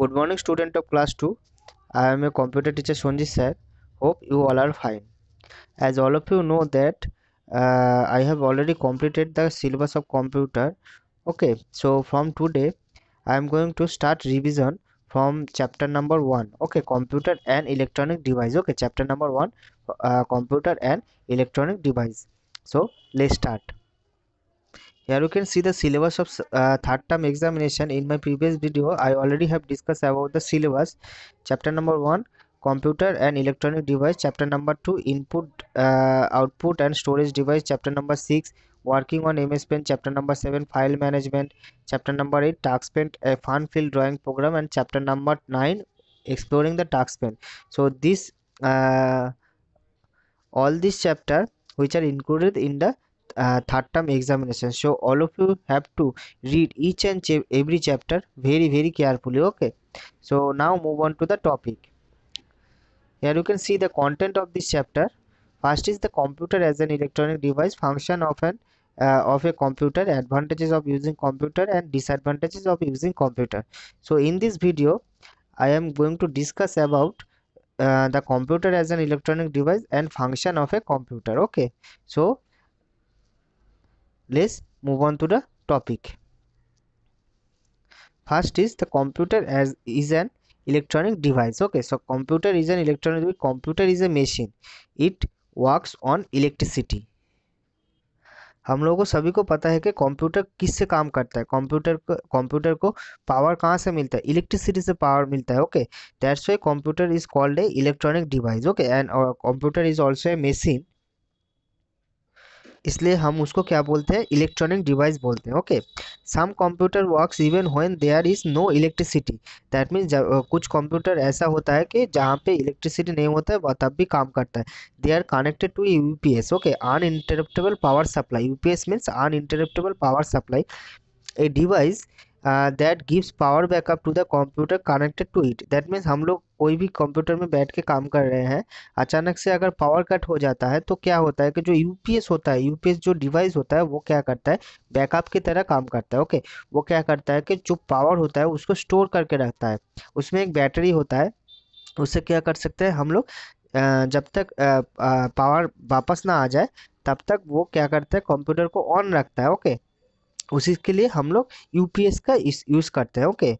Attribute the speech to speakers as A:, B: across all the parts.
A: Good morning student of class 2. I am a computer teacher Sonji sir. Hope you all are fine. As all of you know that uh, I have already completed the syllabus of computer. Okay, so from today I am going to start revision from chapter number 1. Okay, computer and electronic device. Okay, chapter number 1 uh, computer and electronic device. So let's start. Here you can see the syllabus of uh, third term examination. In my previous video, I already have discussed about the syllabus. Chapter number 1 computer and electronic device chapter number 2 input uh, output and storage device chapter number 6 working on ms pen chapter number 7 file management chapter number 8 tax pen a fun filled drawing program and chapter number 9 exploring the tax pen so this uh, all these chapter which are included in the uh, third term examination so all of you have to read each and every chapter very very carefully okay so now move on to the topic here you can see the content of this chapter first is the computer as an electronic device function of an uh, of a computer advantages of using computer and disadvantages of using computer so in this video i am going to discuss about uh, the computer as an electronic device and function of a computer okay so let's move on to the topic first is the computer as is an electronic device okay so computer is an electronic device. computer is a machine it works on electricity हम लोगों को सभी को पता है कि computer किस से काम करता है कंप्यूटर को कंप्यूटर को पावर कहाँ से मिलता है इलेक्ट्रिसिटी से पावर मिलता है okay that's why computer is called a electronic device okay and computer is also a machine इसलिए हम उसको क्या बोलते हैं इलेक्ट्रॉनिक डिवाइस बोलते हैं okay some computer works even when there is no electricity that means कुछ कंप्यूटर ऐसा होता है कि जहाँ पे इलेक्ट्रिसिटी नहीं होता है वह तब भी काम करता है they are connected to U P S okay uninterruptible power supply U P S means uninterruptible power supply a device that gives power backup to the computer connected to it that means हम लोग कोई भी computer में बैठ के काम कर रहे हैं अचानक से अगर पावर कट हो जाता है तो क्या होता है कि जो यूपीएस होता है यूपीएस जो डिवाइस होता है वो क्या करता है बैकअप की तरह काम करता है ओके okay? वो क्या करता है कि जो पावर होता है उसको स्टोर करके रखता है उसमें एक बैटरी होता है उससे क्या कर सकते हैं हम लोग uh, जब तक पावर uh, uh, वापस ना आ जाए तब तक वो क्या करता है कंप्यूटर को ऑन रखता है ओके okay? उसी के लिए हम लोग यूपीएस का यूज करते हैं okay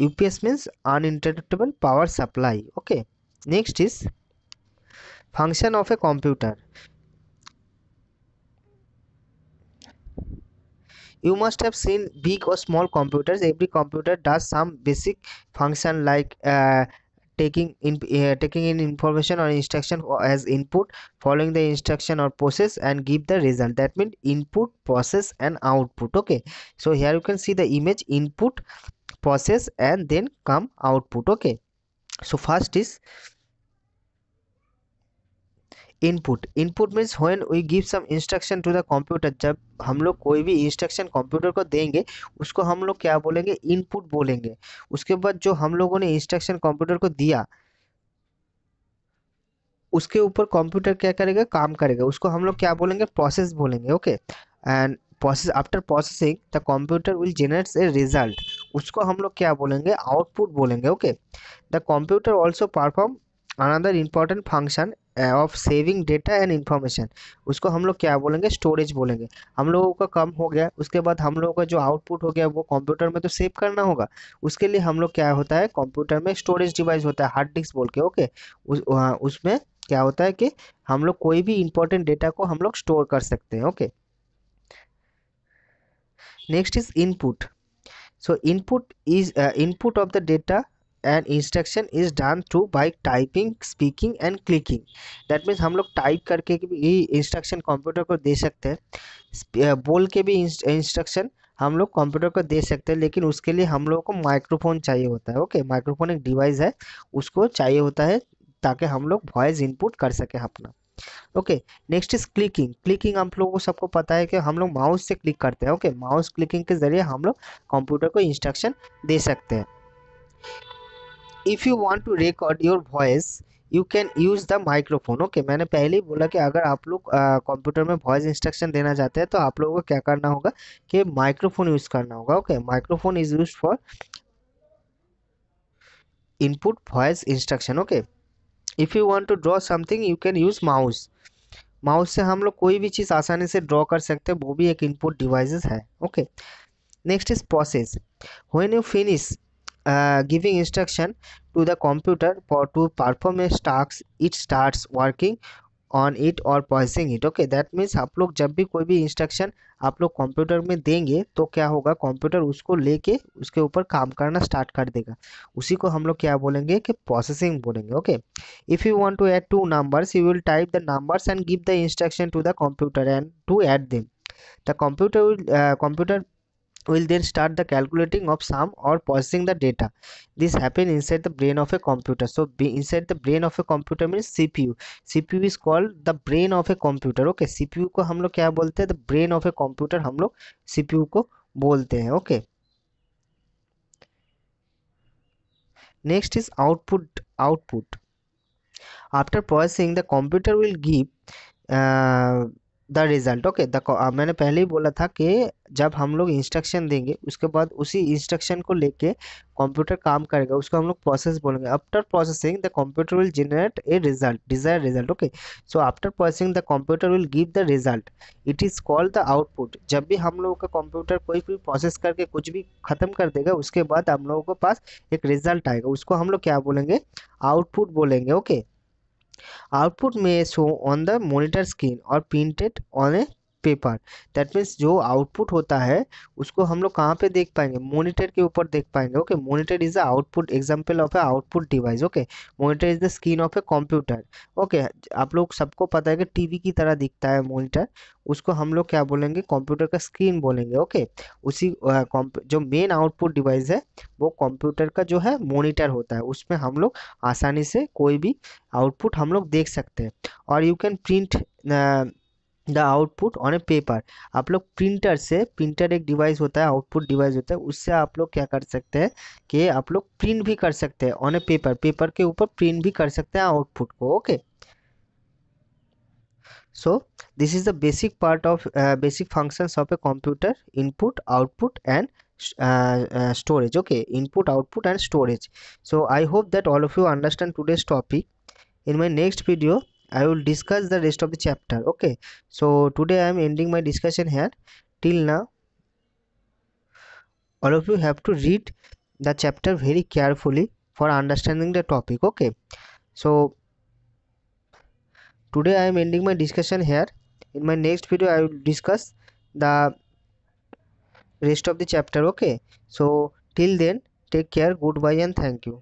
A: UPS means un uninterruptible power supply okay next is function of a computer you must have seen big और small computers every computer does some basic function like taking in uh, taking in information or instruction as input following the instruction or process and give the result that means input process and output okay so here you can see the image input process and then come output okay so first is input input means when we give some instruction to the computer जब हम लोग कोई भी instruction computer को देंगे उसको हम लोग क्या बोलेंगे इनपुट बोलेंगे उसके बाद जो हम लोगों ने इंस्ट्रक्शन कंप्यूटर को दिया उसके ऊपर कंप्यूटर क्या करेगा काम करेगा उसको हम लोग क्या बोलेंगे प्रोसेस बोलेंगे okay and process after processing the computer will generates a result उसको हम लोग क्या बोलेंगे आउटपुट बोलेंगे okay the computer also perform another important function of saving data and information उसको हम लोग क्या बोलेंगे स्टोरेज बोलेंगे हम लोगों का कम हो गया उसके बाद हम लोगों का जो आउटपुट हो गया वो कंप्यूटर में तो सेव करना होगा उसके लिए हम लोग क्या होता है कंप्यूटर में स्टोरेज डिवाइस होता है हार्ड डिस्क बोल के ओके उस, उसमें क्या होता है कि हम लोग कोई भी इंपॉर्टेंट डेटा को हम लोग स्टोर कर सकते हैं okay next is input so input is input of the data and instruction is done through by typing speaking and clicking that means हम लोग टाइप करके भी इंस्ट्रक्शन कंप्यूटर को दे सकते हैं बोल के भी इंस्ट्रक्शन हम लोग कंप्यूटर को दे सकते हैं लेकिन उसके लिए हम लोगों को माइक्रोफोन चाहिए होता है ओके माइक्रोफोन एक डिवाइस है उसको चाहिए होता है ताकि हम लोग वॉइस इनपुट कर सकें अपना okay next is clicking clicking हम लोगों को सबको पता है कि हम लोग माउस से क्लिक करते हैं ओके माउस क्लिकिंग के जरिए हम लोग कंप्यूटर को इंस्ट्रक्शन दे सकते हैं if you want to record your voice you can use the microphone okay मैंने पहले ही बोला कि अगर आप लोग कंप्यूटर में वॉइस इंस्ट्रक्शन देना चाहते हैं तो आप लोगों को क्या करना होगा कि माइक्रोफोन यूज़ करना होगा okay microphone is use for input voice instruction okay if you want to draw something you can use mouse mouse से हम लोग कोई भी चीज़ आसानी से ड्रॉ कर सकते हैं वो भी एक इनपुट डिवाइस है okay next is process when you finish giving instruction to the the for to perform perform a it start working on it और poising it okay that means आप लोग जब भी कोई भी इंस्ट्रक्शन आप लोग कंप्यूटर में देंगे तो क्या होगा कंप्यूटर उसको लेके उसके ऊपर काम करना स्टार्ट कर देगा उसी को हम लोग क्या बोलेंगे कि प्रोसेसिंग बोलेंगे okay if you want to add two numbers you will type the numbers and give the instruction to the computer and to add them the computer computer will then start the calculating of sum or processing the data this happen inside the brain of a computer so be inside the brain of a computer means cpu cpu is called the brain of a computer okay cpu को हम लोग क्या बोलते हैं the brain of a computer हम लोग cpu को बोलते हैं okay next is output output after processing the computer will give uh, the result okay the मैंने पहले ही बोला था कि जब हम लोग इंस्ट्रक्शन देंगे उसके बाद उसी इंस्ट्रक्शन को लेके कंप्यूटर काम करेगा उसको हम लोग प्रोसेस बोलेंगे after processing the computer will generate a result desire result okay so after processing the computer will give the result it is called the output जब भी हम लोगों का कंप्यूटर कोई भी प्रोसेस करके कुछ भी ख़त्म कर देगा उसके बाद हम लोगों के पास एक रिजल्ट आएगा उसको हम लोग क्या बोलेंगे आउटपुट बोलेंगे okay okay? output may show on the monitor screen or printed on a paper that means जो आउटपुट होता है उसको हम लोग कहाँ पे देख पाएंगे मोनिटर के ऊपर देख पाएंगे okay monitor is the output example of a output device okay monitor is the screen of a computer okay आप लोग सबको पता है कि टीवी की तरह दिखता है मोनिटर उसको हम लोग क्या बोलेंगे कंप्यूटर का स्क्रीन बोलेंगे ओके उसी uh, जो मेन आउटपुट डिवाइस है वो कंप्यूटर का जो है मोनिटर होता है उसमें हम लोग आसानी से कोई भी आउटपुट हम लोग देख सकते हैं और you can print the output on a paper आप लोग प्रिंटर से प्रिंटर एक डिवाइस होता है आउटपुट डिवाइस होता है उससे आप लोग क्या कर सकते हैं कि आप लोग प्रिंट भी कर सकते हैं ऑन ए पेपर पेपर के ऊपर प्रिंट भी कर सकते हैं आउटपुट को okay so this is the basic part of basic functions of a computer input output and storage okay input output and storage so I hope that all of you understand today's topic in my next video I will discuss the rest of the chapter. Okay. So today I am ending my discussion here. Till now, all of you have to read the chapter very carefully for understanding the topic. Okay. So today I am ending my discussion here. In my next video, I will discuss the rest of the chapter. Okay. So till then, take care. Goodbye and thank you.